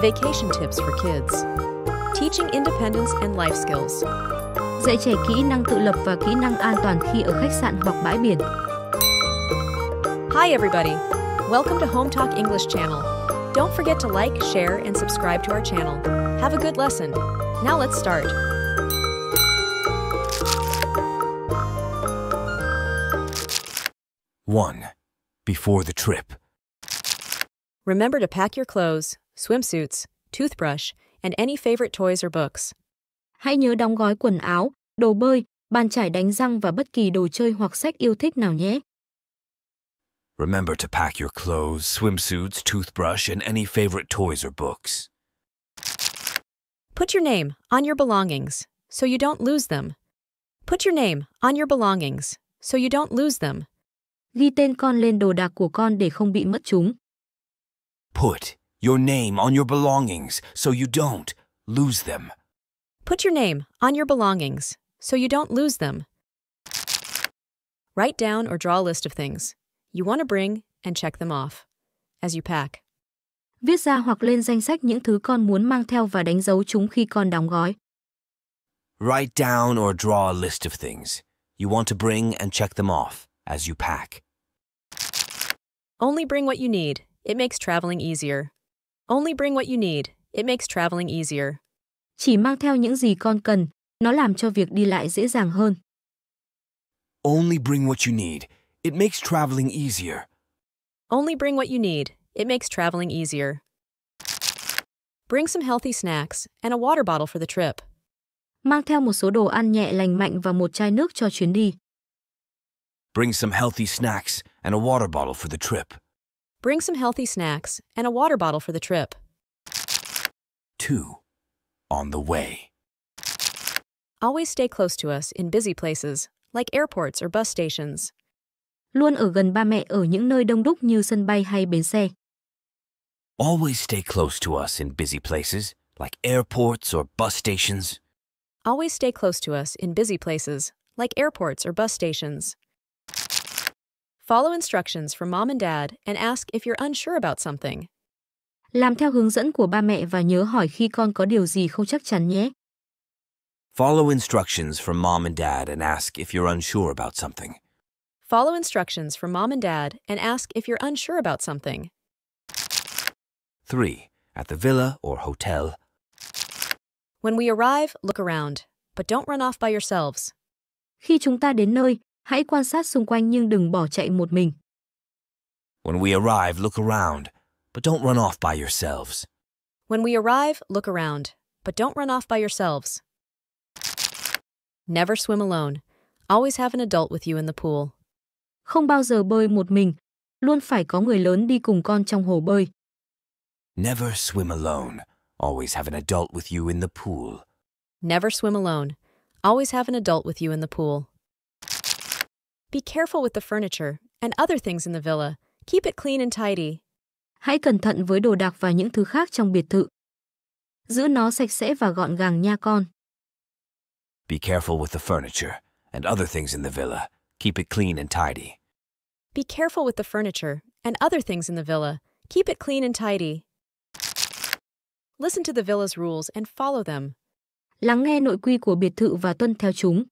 Vacation tips for kids. Teaching independence and life skills. Dạy trẻ kỹ năng tự lập và kỹ năng an toàn khi ở khách sạn hoặc bãi biển. Hi everybody. Welcome to Home Talk English channel. Don't forget to like, share and subscribe to our channel. Have a good lesson. Now let's start. One. Before the trip. Remember to pack your clothes, swimsuits, toothbrush, and any favorite toys or books. Hãy nhớ đóng gói quần áo, đồ bơi, bàn chải đánh răng và bất kỳ đồ chơi hoặc sách yêu thích nào nhé. Remember to pack your clothes, swimsuits, toothbrush, and any favorite toys or books. Put your name on your belongings so you don't lose them. Put your name on your belongings so you don't lose them. Ghi tên con lên đồ đạc của con để không bị mất chúng. Put your name on your belongings so you don't lose them. Put your name on your belongings so you don't lose them. Write down or draw a list of things you want to bring and check them off as you pack. Viết ra hoặc lên danh sách những thứ con muốn mang theo và đánh dấu chúng khi con đóng gói. Write down or draw a list of things you want to bring and check them off as you pack. Only bring what you need. It makes traveling easier. Only bring what you need. It makes traveling easier. Chỉ mang theo những gì con cần, nó làm cho việc đi lại dễ dàng hơn. Only bring what you need. It makes traveling easier. Only bring what you need. It makes traveling easier. Bring some healthy snacks and a water bottle for the trip. Mang theo một số đồ ăn nhẹ lành mạnh và một chai nước cho chuyến đi. Bring some healthy snacks and a water bottle for the trip. Bring some healthy snacks and a water bottle for the trip. 2. On the way. Always stay close to us in busy places, like airports or bus stations. Luôn ở gần ba mẹ ở những nơi đông đúc như sân bay hay bến xe. Always stay close to us in busy places, like airports or bus stations. Always stay close to us in busy places, like airports or bus stations. Follow instructions from mom and dad and ask if you're unsure about something. Làm theo hướng dẫn của ba mẹ và nhớ hỏi khi con có điều gì không chắc chắn nhé. Follow instructions from mom and dad and ask if you're unsure about something. Follow instructions from mom and dad and ask if you're unsure about something. 3. At the villa or hotel. When we arrive, look around, but don't run off by yourselves. Khi chúng ta đến nơi, Hãy quan sát xung quanh nhưng đừng bỏ chạy một mình. When we arrive, look around, but don't run off by yourselves. When we arrive, look around, but don't run off by yourselves. Never swim alone. Always have an adult with you in the pool. Không bao giờ bơi một mình, luôn phải có người lớn đi cùng con trong hồ bơi. Never swim alone. Always have an adult with you in the pool. Never swim alone. Always have an adult with you in the pool. Be careful with the furniture and other things in the villa. Keep it clean and tidy. Hãy cẩn thận với đồ đạc và những thứ khác trong biệt thự. Giữ nó sạch sẽ và gọn gàng nha con. Be careful with the furniture and other things in the villa. Keep it clean and tidy. Be careful with the furniture and other things in the villa. Keep it clean and tidy. Listen to the villa's rules and follow them. Lắng nghe nội quy của biệt thự và tuân theo chúng.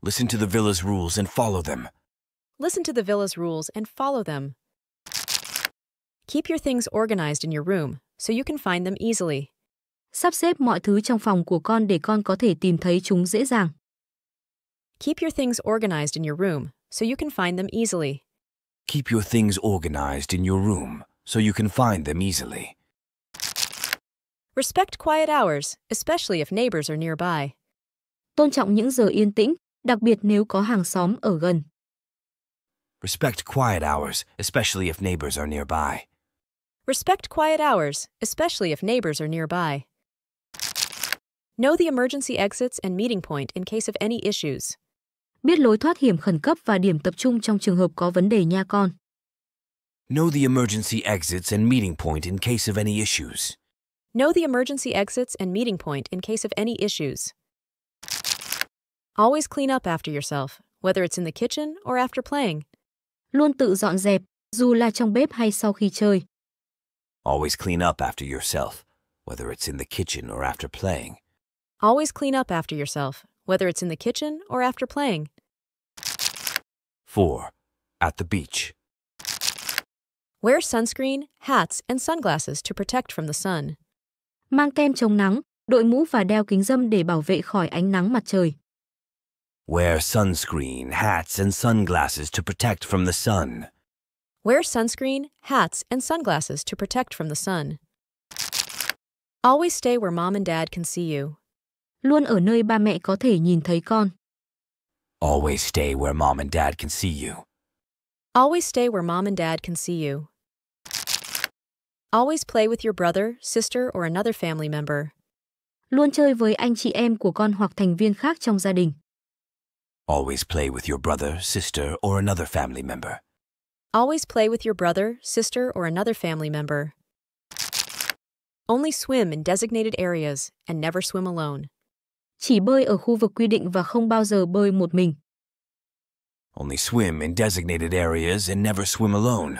Listen to the villa's rules and follow them. Listen to the villa's rules and follow them. Keep your things organized in your room so you can find them easily. Sắp xếp mọi thứ trong phòng của con để con có thể tìm thấy chúng dễ dàng. Keep your things organized in your room so you can find them easily. Keep your things organized in your room so you can find them easily. Respect quiet hours, especially if neighbors are nearby. Tôn trọng những giờ yên tĩnh, đặc biệt nếu có hàng xóm ở gần. Respect quiet hours, especially if neighbors are nearby. Respect quiet hours, especially if neighbors are nearby. Know the emergency exits and meeting point in case of any issues. Biết lối thoát hiểm khẩn cấp và điểm tập trung trong trường hợp có vấn đề nha con. Know the emergency exits and meeting point in case of any issues. Know the emergency exits and meeting point in case of any issues. Always clean up after yourself, whether it's in the kitchen or after playing. Luôn tự dọn dẹp, dù là trong bếp hay sau khi chơi. Always clean up after yourself, whether it's in the kitchen or after playing. Always clean up after yourself, whether it's in the kitchen or after playing. 4. At the beach. Wear sunscreen, hats, and sunglasses to protect from the sun. Mang kem chống nắng, đội mũ và đeo kính râm để bảo vệ khỏi ánh nắng mặt trời. Wear sunscreen, hats, and sunglasses to protect from the sun. Wear sunscreen, hats, and sunglasses to protect from the sun. Always stay where mom and dad can see you. Luôn ở nơi ba mẹ có thể nhìn thấy con. Always stay where mom and dad can see you. Always stay where mom and dad can see you. Always play with your brother, sister or another family member. Luôn chơi với anh chị em của con hoặc thành viên khác trong gia đình. Always play with your brother, sister, or another family member. Always play with your brother, sister, or another family member. Only swim in designated areas and never swim alone. Chỉ bơi ở khu vực quy định và không bao giờ bơi một mình. Only swim in designated areas and never swim alone.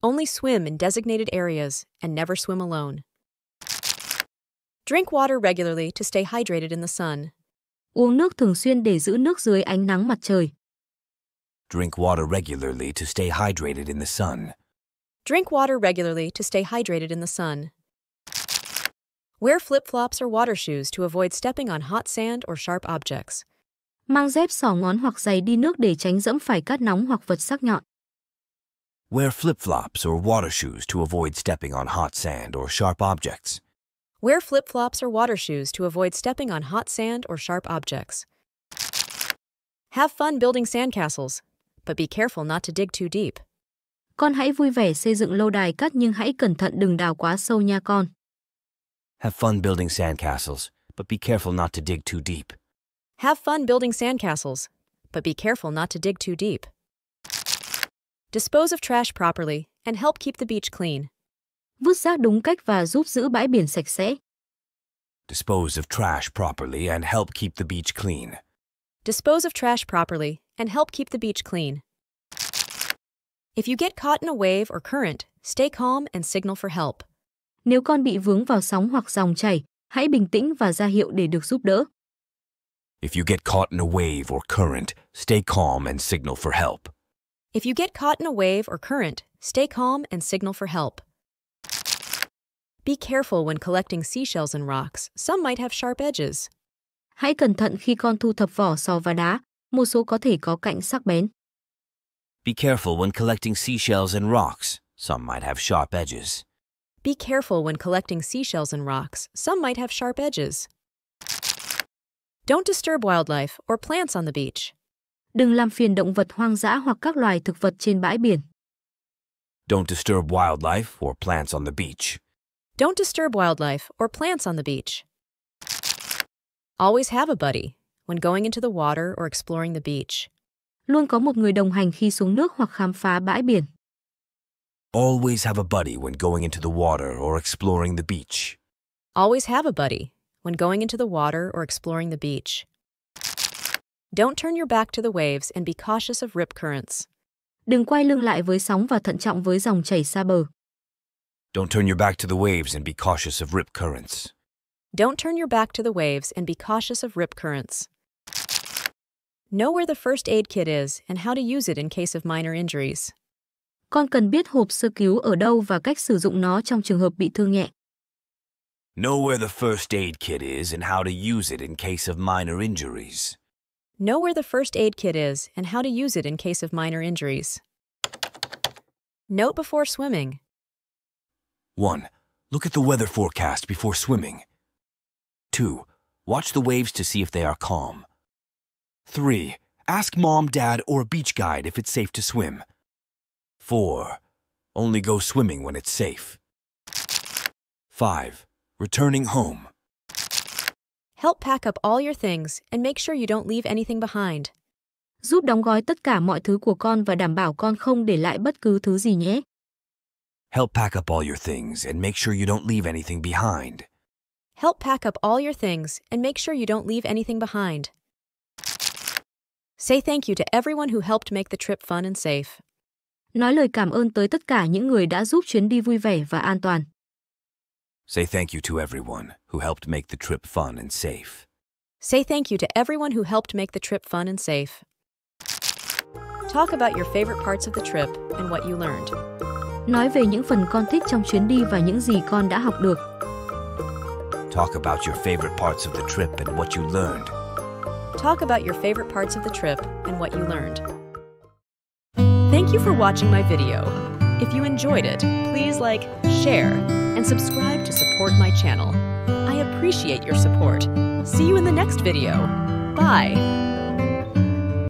Only swim in designated areas and never swim alone. Drink water regularly to stay hydrated in the sun. Uống nước thường xuyên để giữ nước dưới ánh nắng mặt trời. Drink water regularly to stay hydrated in the sun. Drink water regularly to stay hydrated in the sun. Wear flip-flops or water shoes to avoid stepping on hot sand or sharp objects. Mang dép sỏ ngón hoặc giày đi nước để tránh dẫm phải cát nóng hoặc vật sắc nhọn. Wear flip-flops or water shoes to avoid stepping on hot sand or sharp objects. Wear flip flops or water shoes to avoid stepping on hot sand or sharp objects. Have fun building sandcastles, but be careful not to dig too deep. Con hãy vui vẻ xây dựng lâu đài cát nhưng hãy cẩn thận đừng đào quá sâu nha con. Have fun building sandcastles, but be careful not to dig too deep. Have fun building sandcastles, but be careful not to dig too deep. Dispose of trash properly and help keep the beach clean. vứt rác đúng cách và giúp giữ bãi biển sạch sẽ. Dispose of trash properly and help keep the beach clean. Dispose of trash properly and help keep the beach clean. If you get caught in a wave or current, stay calm and signal for help. Nếu con bị vướng vào sóng hoặc dòng chảy, hãy bình tĩnh và ra hiệu để được giúp đỡ. If you get caught in a wave or current, stay calm and signal for help. If you get caught in a wave or current, stay calm and signal for help. Be careful when collecting seashells and rocks, some might have sharp edges. Hãy cẩn thận khi con thu thập vỏ sò và đá, một số có thể có cạnh sắc bén. Be careful when collecting seashells and rocks, some might have sharp edges. Be careful when collecting seashells and rocks, some might have sharp edges. Don't disturb wildlife or plants on the beach. Đừng làm phiền động vật hoang dã hoặc các loài thực vật trên bãi biển. Don't disturb wildlife or plants on the beach. Don't disturb wildlife or plants on the beach. Always have a buddy when going into the water or exploring the beach. Luôn có một người đồng hành khi xuống nước hoặc khám phá bãi biển. Always have a buddy when going into the water or exploring the beach. Always have a buddy when going into the water or exploring the beach. Don't turn your back to the waves and be cautious of rip currents. Đừng quay lưng lại với sóng và thận trọng với dòng chảy xa bờ. Don't turn your back to the waves and be cautious of rip currents. Don't turn your back to the waves and be cautious of rip currents. Know where the first aid kit is and how to use it in case of minor injuries. Con cần biết hộp sơ cứu ở đâu và cách sử dụng nó trong trường hợp bị thương nhẹ. Know where the first aid kit is and how to use it in case of minor injuries. Know where the first aid kit is and how to use it in case of minor injuries. Note before swimming. 1. Look at the weather forecast before swimming. 2. Watch the waves to see if they are calm. 3. Ask mom, dad, or a beach guide if it's safe to swim. 4. Only go swimming when it's safe. 5. Returning home. Help pack up all your things and make sure you don't leave anything behind. Giúp đóng gói tất cả mọi thứ của con và đảm bảo con không để lại bất cứ thứ gì nhé. Help pack up all your things and make sure you don't leave anything behind. Help pack up all your things and make sure you don't leave anything behind. Say thank you to everyone who helped make the trip fun and safe. Nói lời cảm ơn tới tất cả những người đã giúp chuyến đi vui vẻ và an toàn. Say thank you to everyone who helped make the trip fun and safe. Say thank you to everyone who helped make the trip fun and safe. Talk about your favorite parts of the trip and what you learned nói về những phần con thích trong chuyến đi và những gì con đã học được. Talk about your favorite parts of the trip and what you learned. Talk about your favorite parts of the trip and what you learned. Thank you for watching my video. If you enjoyed it, please like, share, and subscribe to support my channel. I appreciate your support. See you in the next video. Bye.